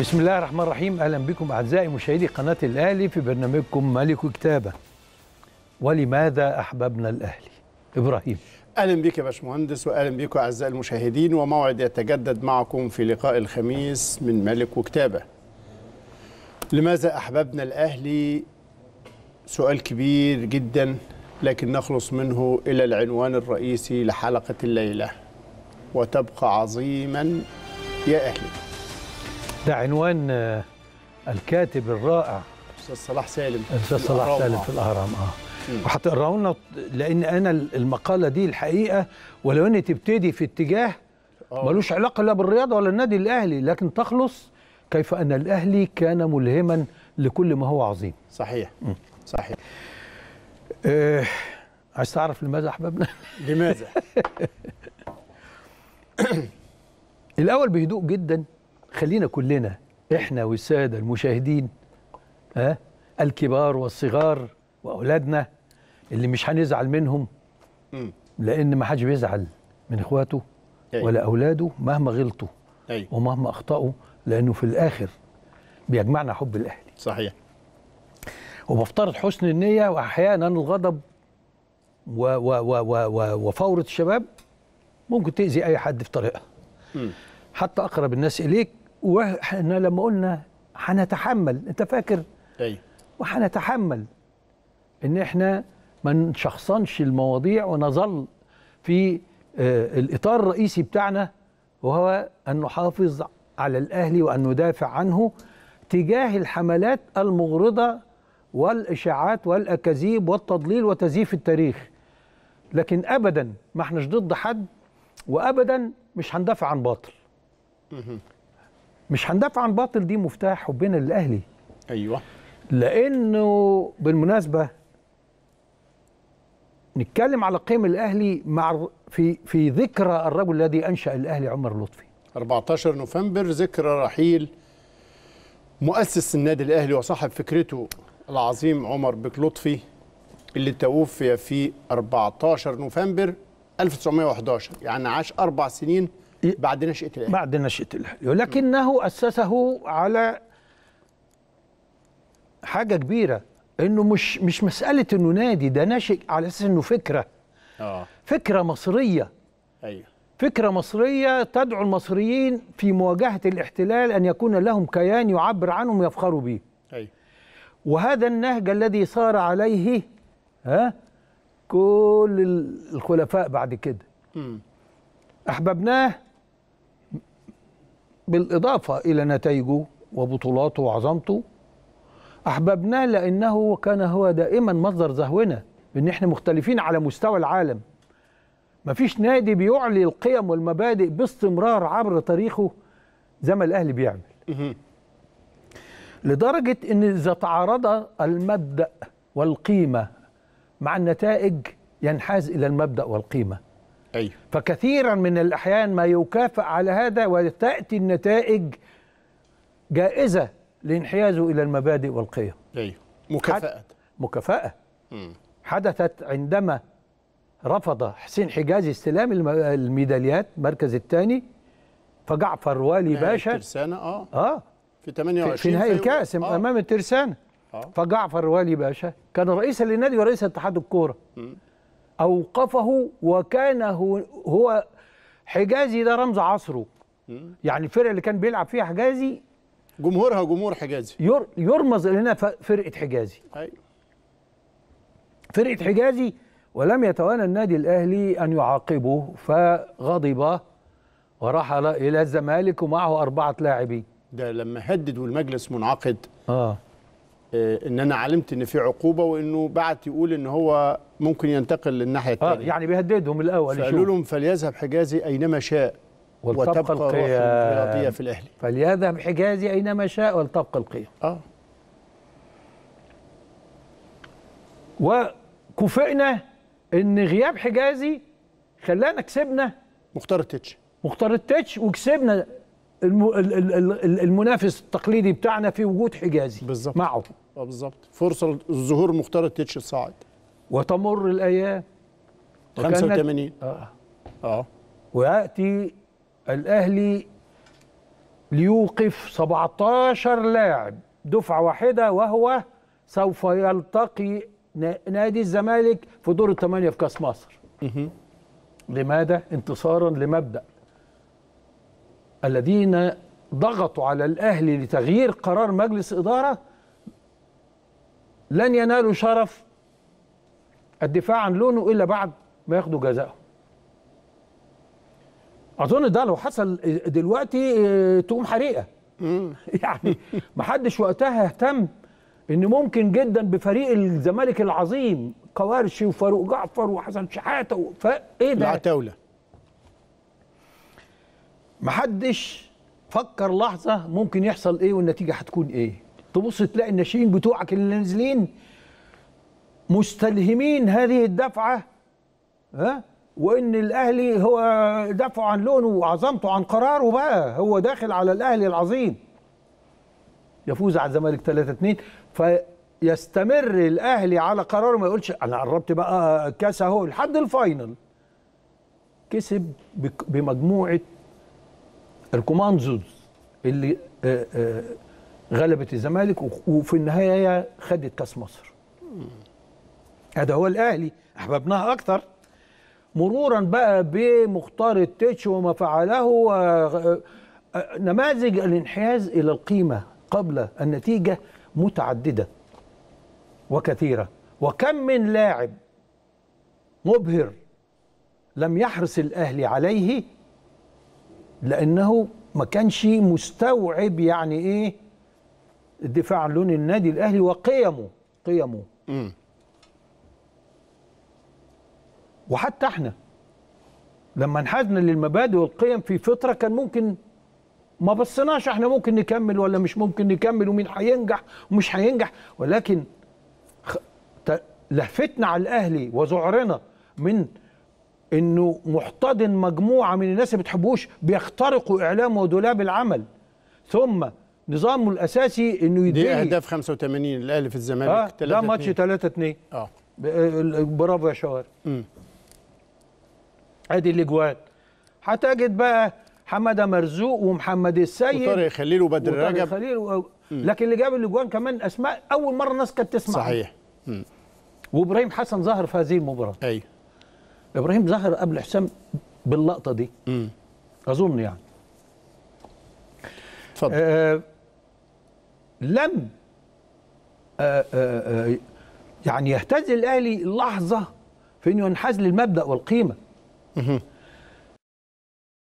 بسم الله الرحمن الرحيم اهلا بكم اعزائي مشاهدي قناه الاهلي في برنامجكم ملك كتابه ولماذا احببنا الاهلي ابراهيم اهلا بك يا باشمهندس واهلا بكم اعزائي المشاهدين وموعد يتجدد معكم في لقاء الخميس من ملك وكتابه لماذا احببنا الاهلي سؤال كبير جدا لكن نخلص منه الى العنوان الرئيسي لحلقه الليله وتبقى عظيما يا اهلي ده عنوان آه، الكاتب الرائع استاذ صلاح سالم استاذ صلاح سالم في الاهرام اه وهتقراه لنا لان انا المقاله دي الحقيقه ولو ان تبتدي في اتجاه آه. ملوش علاقه لا بالرياضه ولا النادي الاهلي لكن تخلص كيف ان الاهلي كان ملهما لكل ما هو عظيم صحيح م. صحيح إيه عايز تعرف لماذا احبابنا لماذا الاول بهدوء جدا خلينا كلنا احنا والساده المشاهدين ها الكبار والصغار واولادنا اللي مش هنزعل منهم لان ما حدش بيزعل من اخواته ولا اولاده مهما غلطوا ومهما اخطاوا لانه في الاخر بيجمعنا حب الاهلي صحيح وبفترض حسن النيه واحيانا الغضب و و و و و وفوره الشباب ممكن تاذي اي حد في طريقها حتى اقرب الناس اليك واحنا لما قلنا هنتحمل انت فاكر ايوه وهنتحمل ان احنا ما نشخصنش المواضيع ونظل في آه، الاطار الرئيسي بتاعنا وهو ان نحافظ على الاهلي وان ندافع عنه تجاه الحملات المغرضه والاشاعات والاكاذيب والتضليل وتزييف التاريخ لكن ابدا ما احناش ضد حد وابدا مش هندافع عن باطل مش هندافع عن باطل دي مفتاح حبنا للاهلي ايوه لانه بالمناسبه نتكلم على قيم الاهلي مع في في ذكرى الرجل الذي انشا الاهلي عمر لطفي 14 نوفمبر ذكرى رحيل مؤسس النادي الاهلي وصاحب فكرته العظيم عمر بك لطفي اللي توفي في 14 نوفمبر 1911 يعني عاش اربع سنين إيه؟ بعد نشأة الأهلي بعد نشأة الأهلي ولكنه أسسه على حاجة كبيرة إنه مش مش مسألة إنه نادي ده ناشئ على أساس إنه فكرة آه. فكرة مصرية أيوه فكرة مصرية تدعو المصريين في مواجهة الاحتلال أن يكون لهم كيان يعبر عنهم ويفخروا به أيوه وهذا النهج الذي صار عليه ها كل الخلفاء بعد كده م. احببناه بالإضافة إلى نتائجه وبطولاته وعظمته أحببناه لأنه كان هو دائما مصدر زهونا بأن احنا مختلفين على مستوى العالم مفيش نادي بيعلي القيم والمبادئ باستمرار عبر تاريخه زي ما الأهلي بيعمل لدرجة أن إذا تعارض المبدأ والقيمة مع النتائج ينحاز إلى المبدأ والقيمة أيوه. فكثيرا من الأحيان ما يكافئ على هذا وتأتي النتائج جائزة لانحيازه إلى المبادئ والقيم أيوه. مكافأة مكافأة مم. حدثت عندما رفض حسين حجازي استلام الميداليات المركز الثاني فجعفر والي باشا ترسانة اه اه في 28 في نهائي الكاس آه. امام الترسانة آه. فجعفر والي باشا كان رئيسا للنادي ورئيس اتحاد الكوره اوقفه وكان هو, حجازي ده رمز عصره يعني الفرقه اللي كان بيلعب فيها حجازي جمهورها جمهور حجازي ير يرمز لنا فرقه حجازي ايوه فرقه حجازي ولم يتوانى النادي الاهلي ان يعاقبه فغضب ورحل الى الزمالك ومعه اربعه لاعبين ده لما هدد والمجلس منعقد اه آه، ان انا علمت ان في عقوبه وانه بعت يقول ان هو ممكن ينتقل للناحيه آه، الثانيه يعني بيهددهم الاول فقالوا لهم فليذهب حجازي اينما شاء ولتبقى القياديه في الاهلي فليذهب حجازي اينما شاء ولتبقى القيم اه وكفئنا ان غياب حجازي خلانا كسبنا مختار التتش مختار التتش وكسبنا المنافس التقليدي بتاعنا في وجود حجازي بالزبط. معه آه، بالظبط فرصه الظهور مختار تيتش الصاعد وتمر الايام 85 اه اه وياتي الاهلي ليوقف 17 لاعب دفعه واحده وهو سوف يلتقي نادي الزمالك في دور الثمانيه في كاس مصر لماذا انتصارا لمبدا الذين ضغطوا على الاهلي لتغيير قرار مجلس اداره لن ينالوا شرف الدفاع عن لونه الا بعد ما ياخدوا جزائهم اظن ده لو حصل دلوقتي آه، تقوم حريقه يعني ما حدش وقتها اهتم ان ممكن جدا بفريق الزمالك العظيم كوارشي وفاروق جعفر وحسن شحاته فايه ده العتاوله ما حدش فكر لحظه ممكن يحصل ايه والنتيجه هتكون ايه تبص تلاقي الناشئين بتوعك اللي نازلين مستلهمين هذه الدفعه ها وان الاهلي هو دفعه عن لونه وعظمته عن قراره بقى هو داخل على الاهلي العظيم يفوز على الزمالك 3 2 فيستمر الاهلي على قراره ما يقولش انا قربت بقى الكاس اهو لحد الفاينل كسب بمجموعه الكوماندوز اللي آآ آه، آآ آه، غلبت الزمالك وفي النهايه خدت كاس مصر هذا هو الاهلي احببناها اكثر مرورا بقى بمختار التتش وما فعله نماذج الانحياز الى القيمه قبل النتيجه متعدده وكثيره وكم من لاعب مبهر لم يحرص الاهلي عليه لانه ما كانش مستوعب يعني ايه الدفاع عن لون النادي الاهلي وقيمه قيمه م. وحتى احنا لما انحازنا للمبادئ والقيم في فتره كان ممكن ما بصيناش احنا ممكن نكمل ولا مش ممكن نكمل ومين هينجح ومش هينجح ولكن لهفتنا على الاهلي وذعرنا من انه محتضن مجموعه من الناس ما بتحبوش بيخترقوا اعلامه ودولاب العمل ثم نظامه الاساسي انه يدي دي اهداف 85 الاهلي في الزمالك آه 3 ده ماتش 3 2 اه برافو يا امم ادي الاجوان هتجد بقى حماده مرزوق ومحمد السيد وطارق خليل وبدر رجب خليل و... لكن اللي جاب الاجوان كمان اسماء اول مره الناس كانت تسمع صحيح مم. وابراهيم حسن ظهر في هذه المباراه ايوه ابراهيم ظهر قبل حسام باللقطه دي مم. اظن يعني اتفضل آه لم آه، آه، آه، يعني يهتز الاهلي لحظه في انه ينحاز للمبدا والقيمه